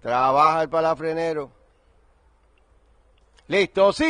Trabaja el palafrenero. Listo, sí,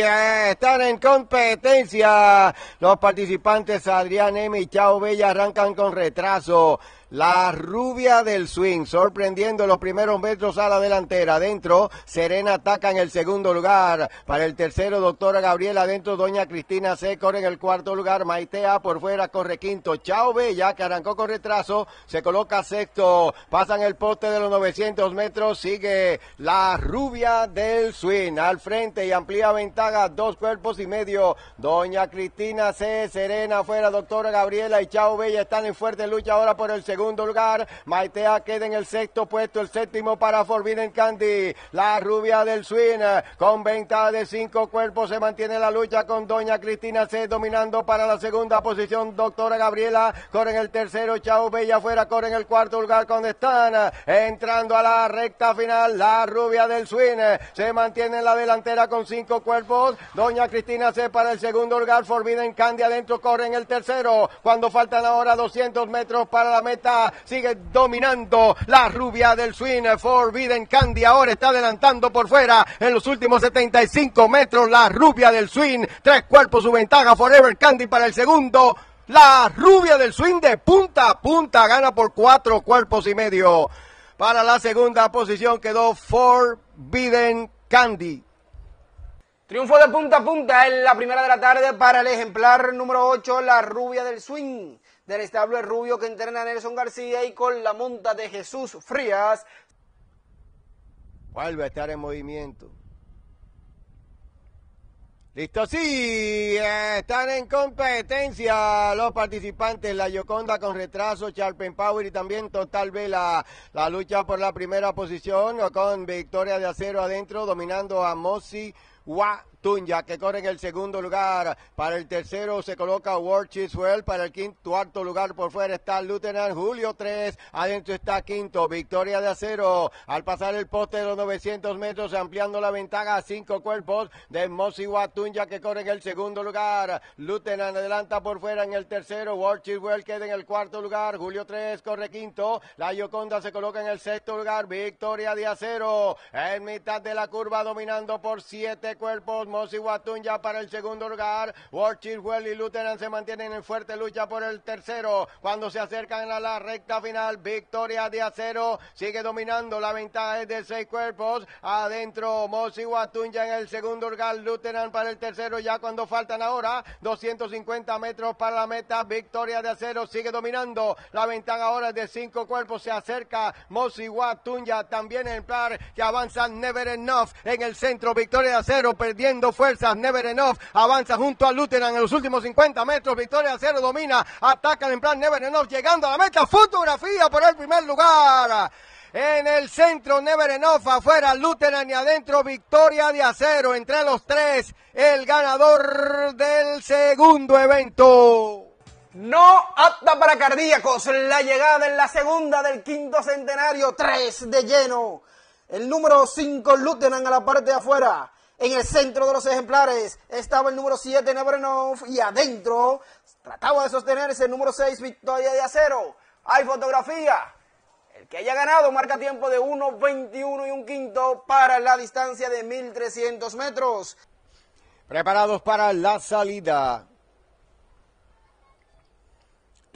eh, están en competencia. Los participantes Adrián M y Chao Bella arrancan con retraso. La rubia del swing, sorprendiendo los primeros metros a la delantera. Adentro, Serena ataca en el segundo lugar. Para el tercero, doctora Gabriela. Adentro, doña Cristina corre en el cuarto lugar. Maitea por fuera, corre quinto. Chao Bella, que arrancó con retraso, se coloca sexto. Pasan el poste de los 900 metros. Sigue la rubia del swing. Al frente y amplía ventaja, dos cuerpos y medio. Doña Cristina C. Serena fuera, doctora Gabriela y Chao Bella están en fuerte lucha ahora por el segundo segundo lugar. Maitea queda en el sexto puesto, el séptimo para Forbidden Candy. La rubia del swing con venta de cinco cuerpos se mantiene la lucha con Doña Cristina C dominando para la segunda posición. Doctora Gabriela corre en el tercero, Chao Bella afuera, corre en el cuarto lugar con están Entrando a la recta final, la rubia del Swine se mantiene en la delantera con cinco cuerpos. Doña Cristina C para el segundo lugar, Forbidden Candy adentro corre en el tercero. Cuando faltan ahora 200 metros para la meta, sigue dominando la rubia del swing, Forbidden Candy ahora está adelantando por fuera en los últimos 75 metros la rubia del swing, tres cuerpos su ventaja, Forever Candy para el segundo. La rubia del swing de punta a punta gana por cuatro cuerpos y medio. Para la segunda posición quedó Forbidden Candy. Triunfo de punta a punta en la primera de la tarde para el ejemplar número 8, la rubia del swing del establo Rubio que entrena Nelson García y con la monta de Jesús Frías. Vuelve a estar en movimiento. Listo, sí, están en competencia los participantes, la Yoconda con retraso, Charpen Power y también Total Vela. La lucha por la primera posición con victoria de acero adentro, dominando a Mossi. Guatunya, que corre en el segundo lugar. Para el tercero se coloca Ward Para el quinto, cuarto lugar por fuera está Lutenan Julio 3. Adentro está quinto. Victoria de acero. Al pasar el poste de los 900 metros, ampliando la ventaja a cinco cuerpos de y Watunya que corre en el segundo lugar. Luttenan adelanta por fuera en el tercero. Ward Chiswell queda en el cuarto lugar. Julio 3 corre quinto. La Yoconda se coloca en el sexto lugar. Victoria de acero. En mitad de la curva dominando por siete cuerpos. Mosi Watun ya para el segundo lugar. Well y Luteran se mantienen en fuerte lucha por el tercero. Cuando se acercan a la recta final, victoria de acero. Sigue dominando. La ventaja es de seis cuerpos. Adentro, Mosi Watun ya en el segundo lugar. Lutheran para el tercero. Ya cuando faltan ahora 250 metros para la meta. Victoria de acero. Sigue dominando. La ventaja ahora es de cinco cuerpos. Se acerca Mosi Watun ya también en par que avanza Never Enough en el centro. Victoria de acero perdiendo fuerzas. Neverenov avanza junto a Luteran en los últimos 50 metros. Victoria de Acero domina, Ataca en plan Neverenov, llegando a la meta. Fotografía por el primer lugar. En el centro, Neverenov afuera, Luteran y adentro, victoria de acero entre los tres, el ganador del segundo evento. No apta para cardíacos, la llegada en la segunda del quinto centenario, tres de lleno. El número 5, Luteran a la parte de afuera. En el centro de los ejemplares estaba el número 7, Nebrenov, y adentro trataba de sostenerse el número 6, Victoria de Acero. Hay fotografía. El que haya ganado marca tiempo de 1.21 y un quinto para la distancia de 1.300 metros. Preparados para la salida.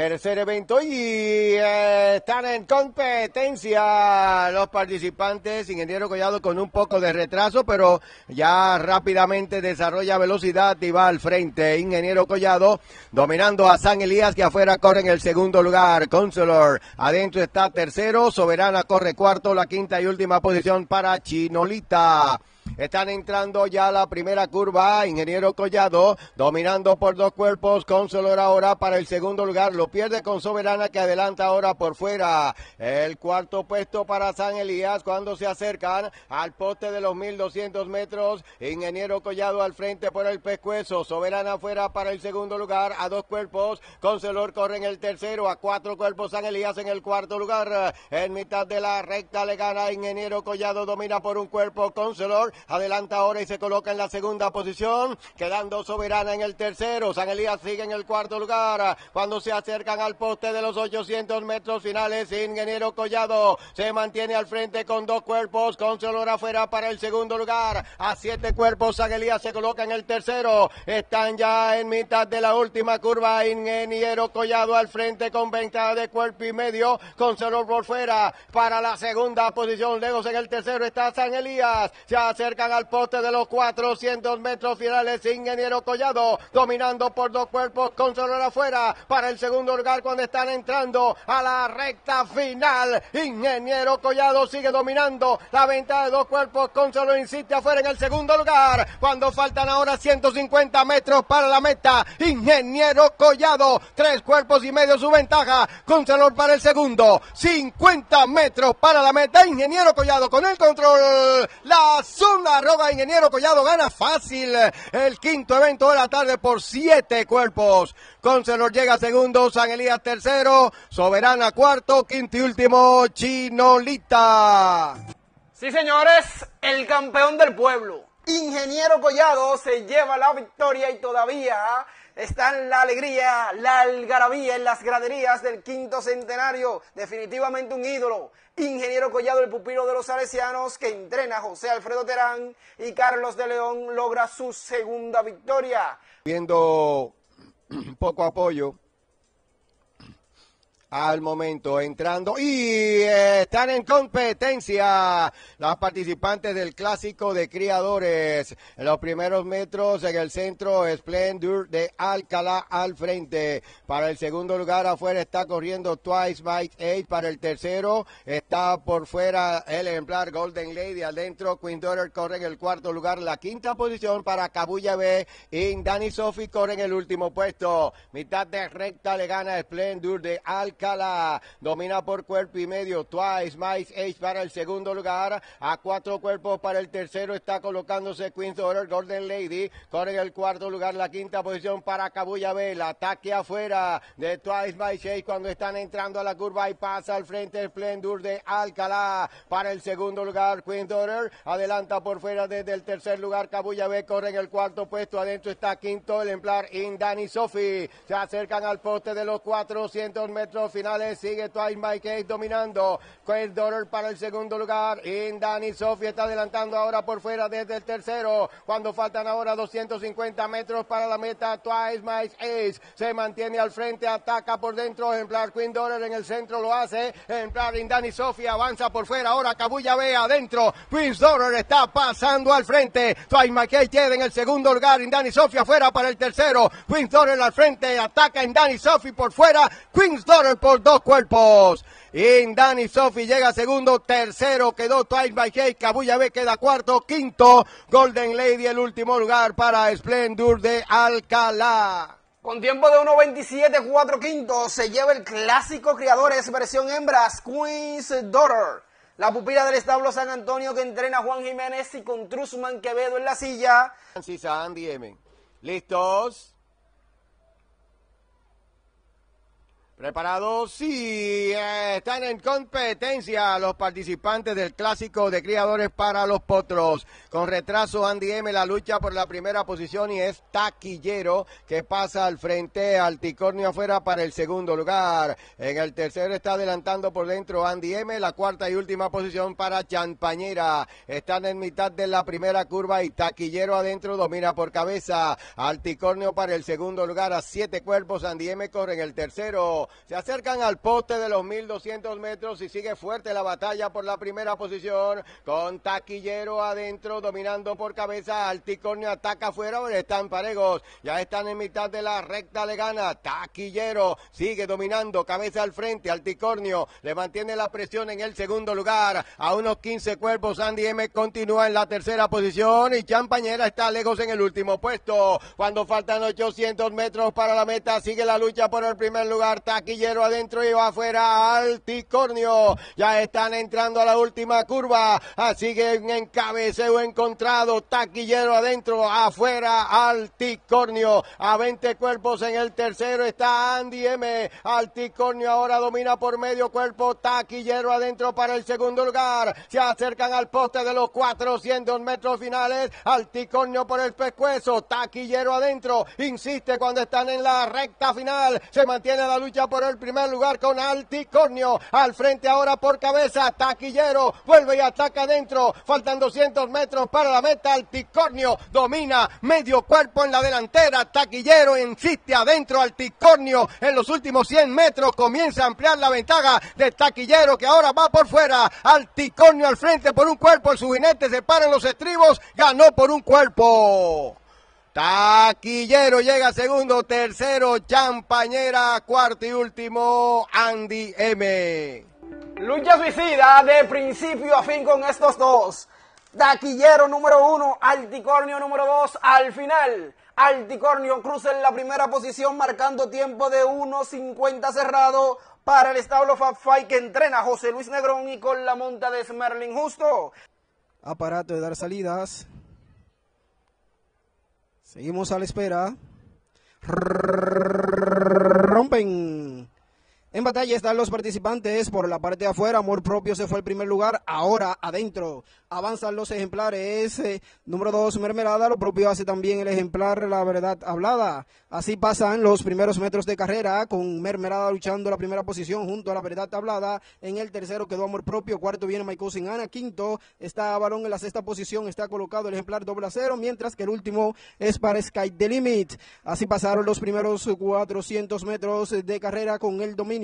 Tercer evento y eh, están en competencia los participantes. Ingeniero Collado con un poco de retraso, pero ya rápidamente desarrolla velocidad y va al frente. Ingeniero Collado dominando a San Elías que afuera corre en el segundo lugar. Consular adentro está tercero. Soberana corre cuarto. La quinta y última posición para Chinolita. Están entrando ya la primera curva, ingeniero Collado, dominando por dos cuerpos, Consolor ahora para el segundo lugar, lo pierde con Soberana que adelanta ahora por fuera. El cuarto puesto para San Elías cuando se acercan al poste de los 1200 metros, ingeniero Collado al frente por el pescuezo, Soberana fuera para el segundo lugar, a dos cuerpos, Consolor corre en el tercero, a cuatro cuerpos San Elías en el cuarto lugar, en mitad de la recta le gana ingeniero Collado, domina por un cuerpo, Consolor Adelanta ahora y se coloca en la segunda posición, quedando Soberana en el tercero. San Elías sigue en el cuarto lugar. Cuando se acercan al poste de los 800 metros finales, Ingeniero Collado se mantiene al frente con dos cuerpos, con Celor afuera para el segundo lugar. A siete cuerpos, San Elías se coloca en el tercero. Están ya en mitad de la última curva. Ingeniero Collado al frente con ventaja de cuerpo y medio, con Solor por fuera para la segunda posición. Lejos en el tercero está San Elías. Se acerca al poste de los 400 metros finales. Ingeniero Collado dominando por dos cuerpos con solo afuera para el segundo lugar cuando están entrando a la recta final. Ingeniero Collado sigue dominando la ventaja de dos cuerpos con solo insiste afuera en el segundo lugar cuando faltan ahora 150 metros para la meta. Ingeniero Collado, tres cuerpos y medio su ventaja. solo para el segundo, 50 metros para la meta. Ingeniero Collado con el control. La zona Arroga ingeniero Collado. Gana fácil el quinto evento de la tarde por siete cuerpos. Concelor llega segundo, San Elías tercero, Soberana cuarto, quinto y último, Chinolita. Sí, señores, el campeón del pueblo. Ingeniero Collado se lleva la victoria y todavía están la alegría, la algarabía en las graderías del quinto centenario. Definitivamente un ídolo. Ingeniero Collado, el pupilo de los salesianos, que entrena a José Alfredo Terán y Carlos de León logra su segunda victoria. Viendo poco apoyo al momento entrando y están en competencia las participantes del clásico de criadores. los primeros metros en el centro Splendor de Alcalá al frente. Para el segundo lugar afuera está corriendo Twice by Eight, Para el tercero está por fuera el ejemplar Golden Lady. Adentro Queen Daughter corre en el cuarto lugar. La quinta posición para Cabulla B. Y Dani Sophie corre en el último puesto. Mitad de recta le gana Splendor de Alcalá Alcala Domina por cuerpo y medio. Twice, Mice Ace para el segundo lugar. A cuatro cuerpos para el tercero está colocándose Queen's Daughter Golden Lady. Corre en el cuarto lugar, la quinta posición para Cabuya El Ataque afuera de Twice, Mice Ace cuando están entrando a la curva y pasa al frente el Splendour de Alcala Para el segundo lugar, Queen's Daughter. Adelanta por fuera desde el tercer lugar. Cabuya B corre en el cuarto puesto. Adentro está quinto el Emplar Indani Sophie. Se acercan al poste de los 400 metros finales sigue Twice Mike Case dominando. Quail Dollar para el segundo lugar. Indani Sofi está adelantando ahora por fuera desde el tercero. Cuando faltan ahora 250 metros para la meta, Twice My Ace se mantiene al frente, ataca por dentro. Ejemplar Queen Dollar en el centro lo hace. Ejemplar Indani Sofi avanza por fuera. Ahora Cabulla ve adentro. Queen Dollar está pasando al frente. Twice My Case queda en el segundo lugar. Indani Sofi afuera para el tercero. Queen Dollar al frente, ataca Indani Sofi por fuera. Queen Dollar por dos cuerpos. y Dani Sofi llega segundo, tercero quedó Twice by Jake, B queda cuarto, quinto, Golden Lady el último lugar para Splendor de Alcalá. Con tiempo de 1.27, 4 quintos, se lleva el clásico Criadores versión hembras, Queen's Daughter. La pupila del establo San Antonio que entrena Juan Jiménez y con Trusman Quevedo en la silla. Francis Andy M. ¿Listos? Preparados, sí, eh, están en competencia los participantes del clásico de criadores para los potros. Con retraso, Andy M la lucha por la primera posición y es Taquillero que pasa al frente, Alticornio afuera para el segundo lugar. En el tercero está adelantando por dentro Andy M, la cuarta y última posición para Champañera. Están en mitad de la primera curva y Taquillero adentro domina por cabeza. Alticornio para el segundo lugar a siete cuerpos, Andy M corre en el tercero. Se acercan al poste de los 1200 metros y sigue fuerte la batalla por la primera posición. Con taquillero adentro, dominando por cabeza. Alticornio ataca afuera, están parejos. Ya están en mitad de la recta, le gana. Taquillero sigue dominando, cabeza al frente. Alticornio le mantiene la presión en el segundo lugar. A unos 15 cuerpos, Andy M continúa en la tercera posición y Champañera está lejos en el último puesto. Cuando faltan 800 metros para la meta, sigue la lucha por el primer lugar taquillero adentro y va afuera Alticornio. Ya están entrando a la última curva. Así que en encabeceo encontrado. Taquillero adentro, afuera Alticornio. A 20 cuerpos en el tercero está Andy M. Alticornio ahora domina por medio cuerpo. Taquillero adentro para el segundo lugar. Se acercan al poste de los 400 metros finales. Alticornio por el pescuezo. Taquillero adentro. Insiste cuando están en la recta final. Se mantiene la lucha por el primer lugar con Alticornio. Al frente ahora por cabeza, Taquillero vuelve y ataca adentro. Faltan 200 metros para la meta. Alticornio domina medio cuerpo en la delantera. Taquillero insiste adentro. Alticornio en los últimos 100 metros comienza a ampliar la ventaja de Taquillero que ahora va por fuera. Alticornio al frente por un cuerpo. El subinete se para en los estribos. Ganó por un cuerpo. Taquillero llega segundo, tercero, champañera, cuarto y último, Andy M. Lucha suicida de principio a fin con estos dos. Taquillero número uno, Alticornio número dos, al final. Alticornio cruza en la primera posición marcando tiempo de 1.50 cerrado para el establo Fab Fight que entrena José Luis Negrón y con la monta de Smerlin Justo. Aparato de dar salidas, Seguimos a la espera. Rompen. En batalla están los participantes por la parte de afuera. Amor propio se fue al primer lugar. Ahora adentro avanzan los ejemplares. Eh, número 2, mermelada. Lo propio hace también el ejemplar La Verdad Hablada. Así pasan los primeros metros de carrera con mermelada luchando la primera posición junto a La Verdad Hablada. En el tercero quedó Amor propio. Cuarto viene Michael Sin Ana. Quinto está Balón en la sexta posición. Está colocado el ejemplar doble a cero. Mientras que el último es para Sky The Limit. Así pasaron los primeros 400 metros de carrera con el dominio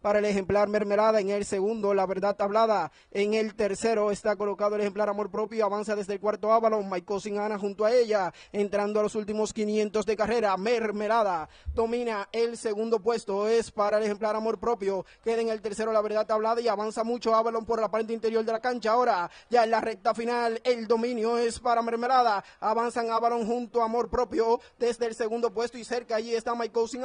para el ejemplar Mermelada. En el segundo, La Verdad Hablada. En el tercero está colocado el ejemplar Amor Propio. Avanza desde el cuarto Avalon. Maiko sin junto a ella. Entrando a los últimos 500 de carrera. Mermelada domina el segundo puesto. Es para el ejemplar Amor Propio. Queda en el tercero La Verdad Hablada y avanza mucho Avalon por la parte interior de la cancha. Ahora, ya en la recta final, el dominio es para Mermelada. Avanzan Avalon junto a Amor Propio desde el segundo puesto y cerca allí está Maiko sin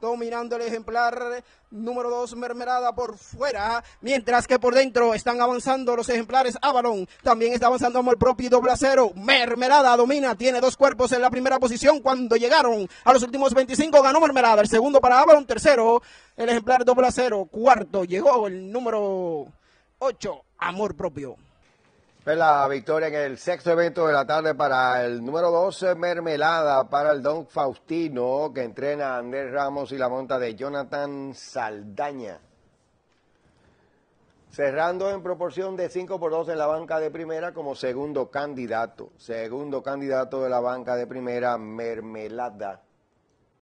dominando el ejemplar número 2 Mermerada por fuera, mientras que por dentro están avanzando los ejemplares Avalon, también está avanzando Amor Propio y Doble Acero, mermelada domina, tiene dos cuerpos en la primera posición cuando llegaron a los últimos 25, ganó Mermerada. el segundo para Avalon, tercero el ejemplar Doble Acero, cuarto llegó el número 8, Amor Propio. Es pues la victoria en el sexto evento de la tarde para el número 12, Mermelada, para el Don Faustino, que entrena a Andrés Ramos y la monta de Jonathan Saldaña. Cerrando en proporción de 5 por 2 en la banca de primera como segundo candidato. Segundo candidato de la banca de primera, Mermelada.